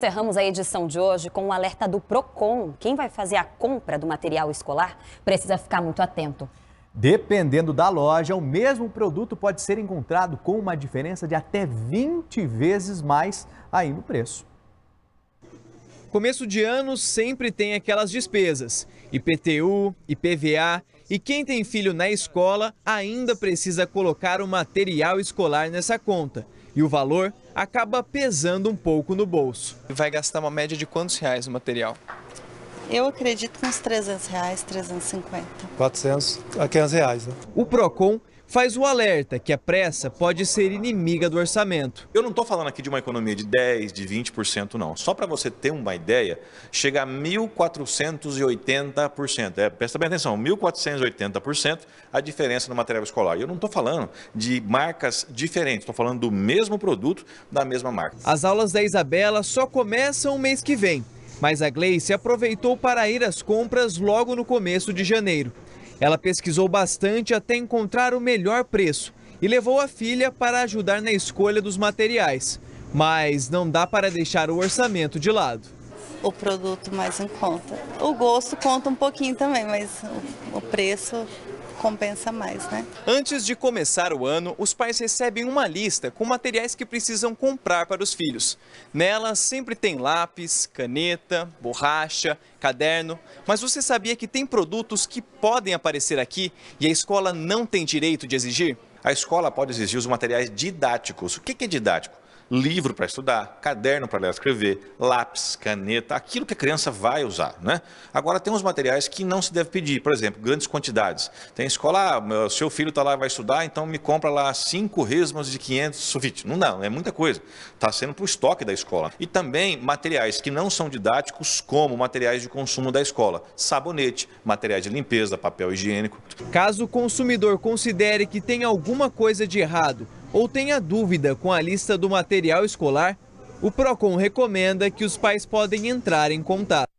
Encerramos a edição de hoje com um alerta do PROCON. Quem vai fazer a compra do material escolar precisa ficar muito atento. Dependendo da loja, o mesmo produto pode ser encontrado com uma diferença de até 20 vezes mais aí no preço. Começo de ano sempre tem aquelas despesas: IPTU, IPVA e quem tem filho na escola ainda precisa colocar o material escolar nessa conta. E o valor acaba pesando um pouco no bolso. Vai gastar uma média de quantos reais no material? Eu acredito que uns 300 reais, 350. 400 a 500 reais, né? O PROCON faz o alerta que a pressa pode ser inimiga do orçamento. Eu não estou falando aqui de uma economia de 10%, de 20%, não. Só para você ter uma ideia, chega a 1.480%. É, presta bem atenção, 1.480% a diferença no material escolar. Eu não estou falando de marcas diferentes, estou falando do mesmo produto da mesma marca. As aulas da Isabela só começam o mês que vem. Mas a Gleice aproveitou para ir às compras logo no começo de janeiro. Ela pesquisou bastante até encontrar o melhor preço e levou a filha para ajudar na escolha dos materiais. Mas não dá para deixar o orçamento de lado. O produto mais em conta. O gosto conta um pouquinho também, mas o preço compensa mais, né? Antes de começar o ano, os pais recebem uma lista com materiais que precisam comprar para os filhos. Nela sempre tem lápis, caneta, borracha, caderno, mas você sabia que tem produtos que podem aparecer aqui e a escola não tem direito de exigir? A escola pode exigir os materiais didáticos. O que é didático? livro para estudar, caderno para ler escrever, lápis, caneta, aquilo que a criança vai usar, né? Agora tem uns materiais que não se deve pedir, por exemplo, grandes quantidades. Tem escola, ah, meu, seu filho está lá vai estudar, então me compra lá cinco resmas de 500 sulfite. Não, não, é muita coisa. Está sendo para o estoque da escola. E também materiais que não são didáticos, como materiais de consumo da escola, sabonete, materiais de limpeza, papel higiênico. Caso o consumidor considere que tem alguma coisa de errado ou tenha dúvida com a lista do material escolar, o PROCON recomenda que os pais podem entrar em contato.